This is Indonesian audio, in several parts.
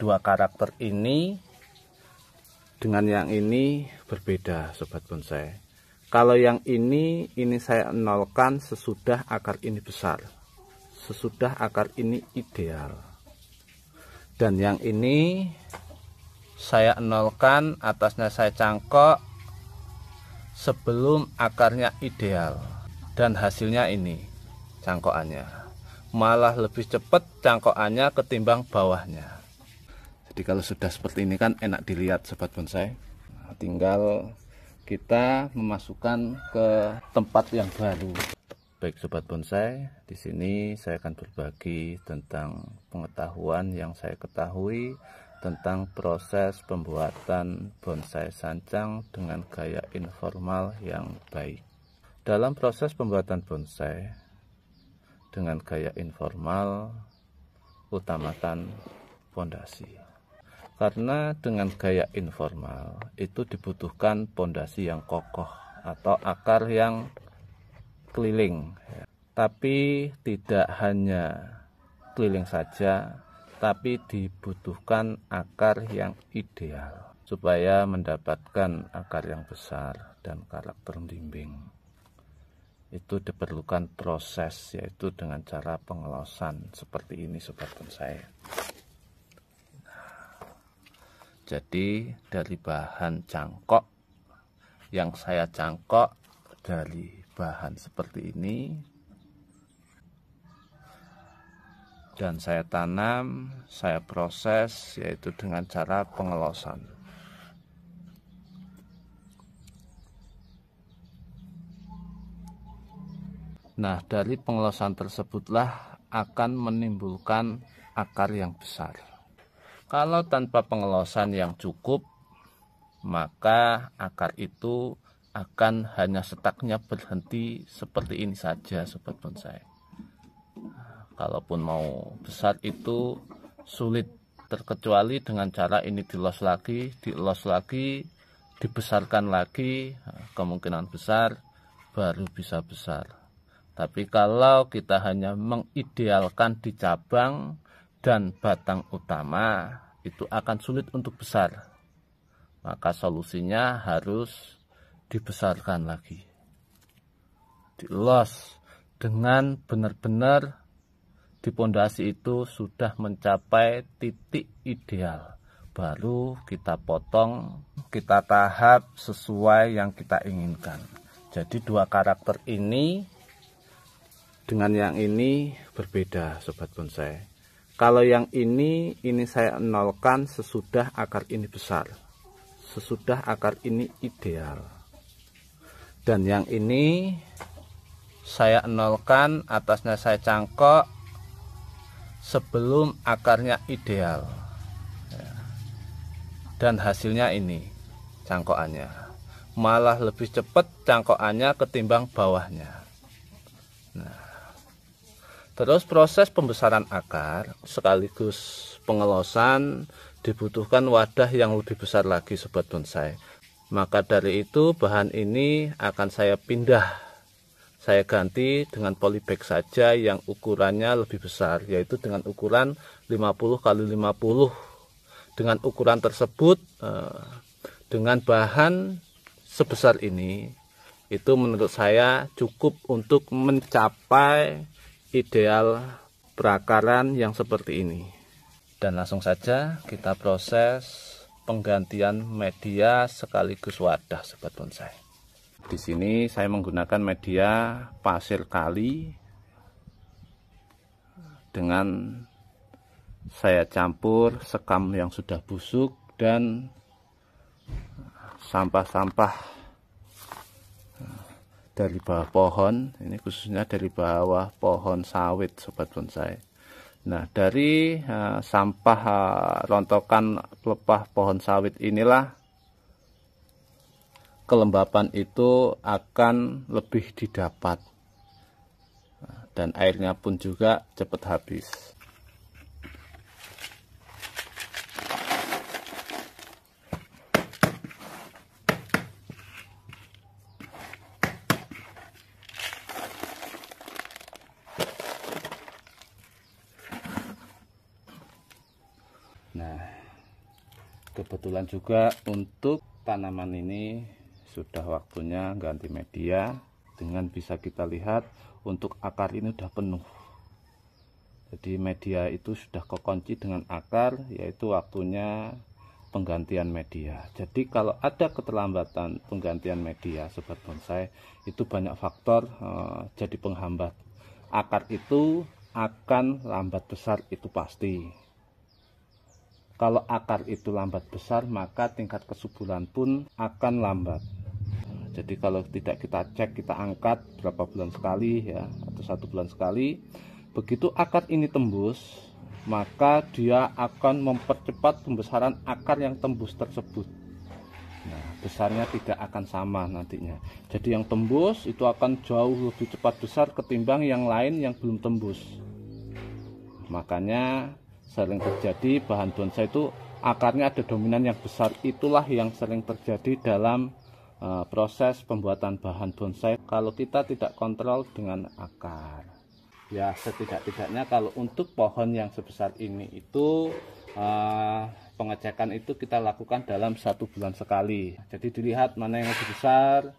dua karakter ini dengan yang ini berbeda sobat bonsai kalau yang ini ini saya nolkan sesudah akar ini besar sesudah akar ini ideal dan yang ini saya nolkan atasnya saya cangkok sebelum akarnya ideal dan hasilnya ini cangkokannya malah lebih cepat cangkokannya ketimbang bawahnya jadi kalau sudah seperti ini kan enak dilihat sobat bonsai nah, tinggal kita memasukkan ke tempat yang baru baik sobat bonsai di sini saya akan berbagi tentang pengetahuan yang saya ketahui tentang proses pembuatan bonsai sancang dengan gaya informal yang baik. Dalam proses pembuatan bonsai dengan gaya informal, utamakan fondasi. Karena dengan gaya informal itu dibutuhkan pondasi yang kokoh atau akar yang keliling. Tapi tidak hanya keliling saja, tapi dibutuhkan akar yang ideal supaya mendapatkan akar yang besar dan karakter melimbing. Itu diperlukan proses yaitu dengan cara pengelosan seperti ini sobat bonsai. Jadi dari bahan cangkok yang saya cangkok dari bahan seperti ini dan saya tanam, saya proses yaitu dengan cara pengelosan. Nah, dari pengelosan tersebutlah akan menimbulkan akar yang besar. Kalau tanpa pengelosan yang cukup, maka akar itu akan hanya setaknya berhenti seperti ini saja sobat bonsai. Kalaupun mau besar itu sulit terkecuali dengan cara ini dilos lagi, dilos lagi, dibesarkan lagi, kemungkinan besar baru bisa besar. Tapi kalau kita hanya mengidealkan di cabang, dan batang utama itu akan sulit untuk besar. Maka solusinya harus dibesarkan lagi. Di los dengan benar-benar di pondasi itu sudah mencapai titik ideal. Baru kita potong, kita tahap sesuai yang kita inginkan. Jadi dua karakter ini dengan yang ini berbeda sobat bonsai. Kalau yang ini, ini saya nolkan sesudah akar ini besar. Sesudah akar ini ideal. Dan yang ini saya nolkan, atasnya saya cangkok sebelum akarnya ideal. Ya. Dan hasilnya ini cangkokannya. Malah lebih cepat cangkokannya ketimbang bawahnya. Nah, Terus proses pembesaran akar sekaligus pengelosan dibutuhkan wadah yang lebih besar lagi sobat bonsai. Maka dari itu bahan ini akan saya pindah. Saya ganti dengan polybag saja yang ukurannya lebih besar yaitu dengan ukuran 50 x 50. Dengan ukuran tersebut eh, dengan bahan sebesar ini itu menurut saya cukup untuk mencapai ideal perakaran yang seperti ini dan langsung saja kita proses penggantian media sekaligus wadah sobat bonsai di sini saya menggunakan media pasir kali dengan saya campur sekam yang sudah busuk dan sampah-sampah dari bawah pohon ini khususnya dari bawah pohon sawit sobat bonsai nah dari uh, sampah uh, rontokan pelepah pohon sawit inilah kelembapan itu akan lebih didapat nah, dan airnya pun juga cepat habis kebetulan juga untuk tanaman ini sudah waktunya ganti media dengan bisa kita lihat untuk akar ini sudah penuh jadi media itu sudah kekunci dengan akar yaitu waktunya penggantian media jadi kalau ada keterlambatan penggantian media sobat bonsai itu banyak faktor e, jadi penghambat akar itu akan lambat besar itu pasti kalau akar itu lambat besar, maka tingkat kesuburan pun akan lambat. Jadi kalau tidak kita cek, kita angkat berapa bulan sekali ya, atau satu bulan sekali. Begitu akar ini tembus, maka dia akan mempercepat pembesaran akar yang tembus tersebut. Nah, besarnya tidak akan sama nantinya. Jadi yang tembus itu akan jauh lebih cepat besar ketimbang yang lain yang belum tembus. Makanya sering terjadi bahan bonsai itu akarnya ada dominan yang besar itulah yang sering terjadi dalam uh, proses pembuatan bahan bonsai kalau kita tidak kontrol dengan akar ya setidak-tidaknya kalau untuk pohon yang sebesar ini itu uh, pengecekan itu kita lakukan dalam satu bulan sekali jadi dilihat mana yang lebih besar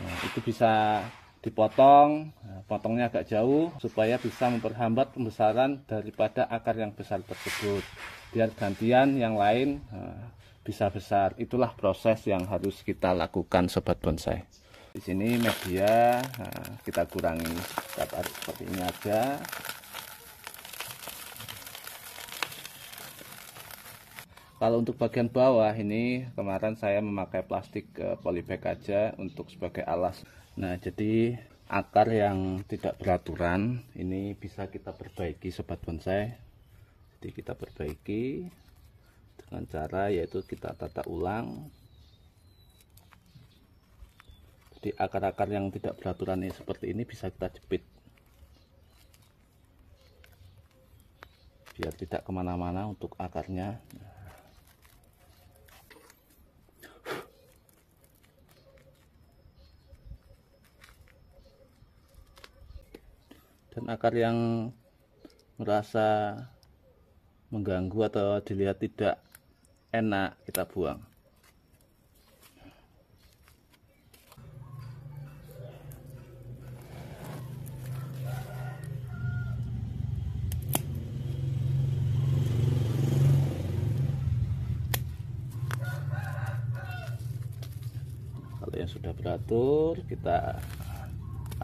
nah, itu bisa dipotong, nah, potongnya agak jauh supaya bisa memperhambat pembesaran daripada akar yang besar tersebut. Biar gantian yang lain nah, bisa besar. Itulah proses yang harus kita lakukan sobat bonsai. Di sini media nah, kita kurangi, kita seperti ini aja. Kalau untuk bagian bawah ini kemarin saya memakai plastik eh, polybag aja untuk sebagai alas. Nah, jadi akar yang tidak beraturan ini bisa kita perbaiki sobat bonsai. Jadi kita perbaiki dengan cara yaitu kita tata ulang. Jadi akar-akar yang tidak beraturan ini seperti ini bisa kita jepit. Biar tidak kemana-mana untuk akarnya. Nah. dan akar yang merasa mengganggu atau dilihat tidak enak kita buang kalau yang sudah beratur kita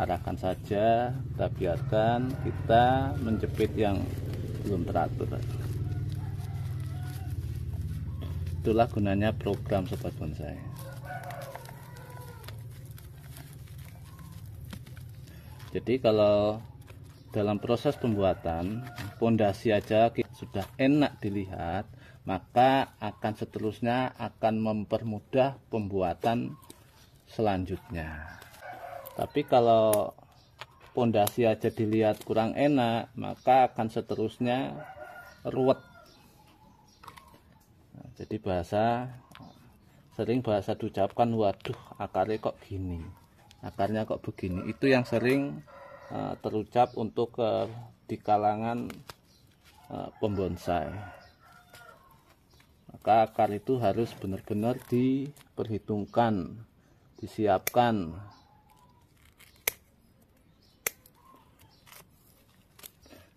arahkan saja kita biarkan kita menjepit yang belum teratur itulah gunanya program sobat bonsai jadi kalau dalam proses pembuatan pondasi aja sudah enak dilihat maka akan seterusnya akan mempermudah pembuatan selanjutnya tapi kalau pondasi aja dilihat kurang enak maka akan seterusnya ruwet nah, jadi bahasa sering bahasa diucapkan waduh akarnya kok gini akarnya kok begini itu yang sering uh, terucap untuk uh, di kalangan uh, pembonsai maka akar itu harus benar-benar diperhitungkan disiapkan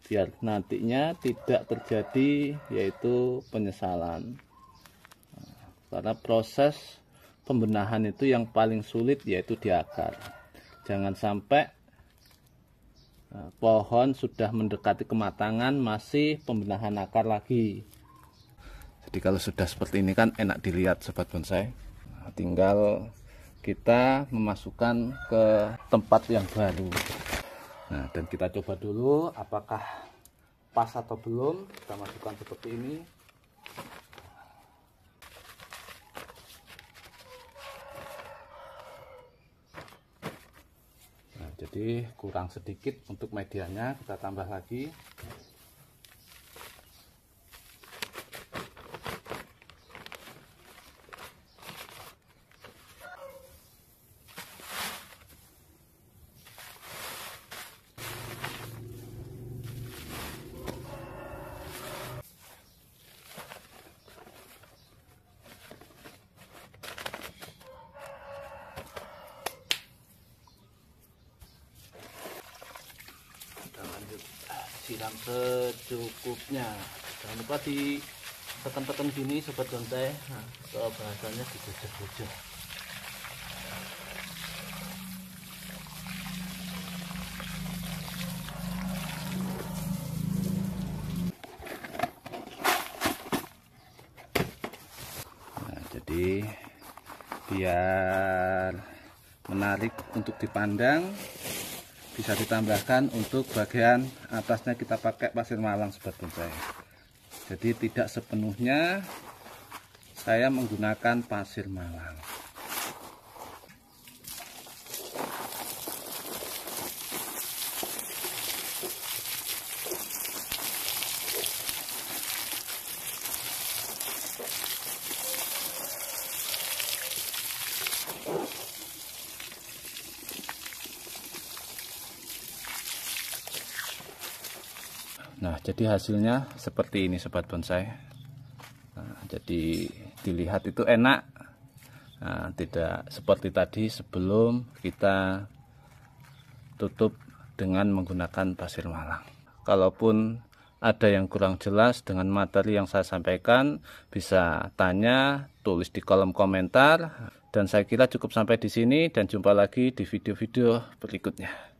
biar nantinya tidak terjadi yaitu penyesalan karena proses pembenahan itu yang paling sulit yaitu di akar jangan sampai e, pohon sudah mendekati kematangan masih pembenahan akar lagi jadi kalau sudah seperti ini kan enak dilihat sobat bonsai nah, tinggal kita memasukkan ke tempat yang baru Nah, dan kita coba dulu apakah pas atau belum. Kita masukkan seperti ini. Nah, jadi kurang sedikit untuk medianya, kita tambah lagi. siram secukupnya jangan lupa di tekan-tekan gini sobat bonsai nah. so bahasanya dibujuk gojok nah, jadi biar menarik untuk dipandang bisa ditambahkan untuk bagian atasnya kita pakai pasir malang seperti saya. jadi tidak sepenuhnya saya menggunakan pasir malang jadi hasilnya seperti ini sobat bonsai nah, jadi dilihat itu enak nah, tidak seperti tadi sebelum kita tutup dengan menggunakan pasir malang kalaupun ada yang kurang jelas dengan materi yang saya sampaikan bisa tanya tulis di kolom komentar dan saya kira cukup sampai di sini dan jumpa lagi di video-video berikutnya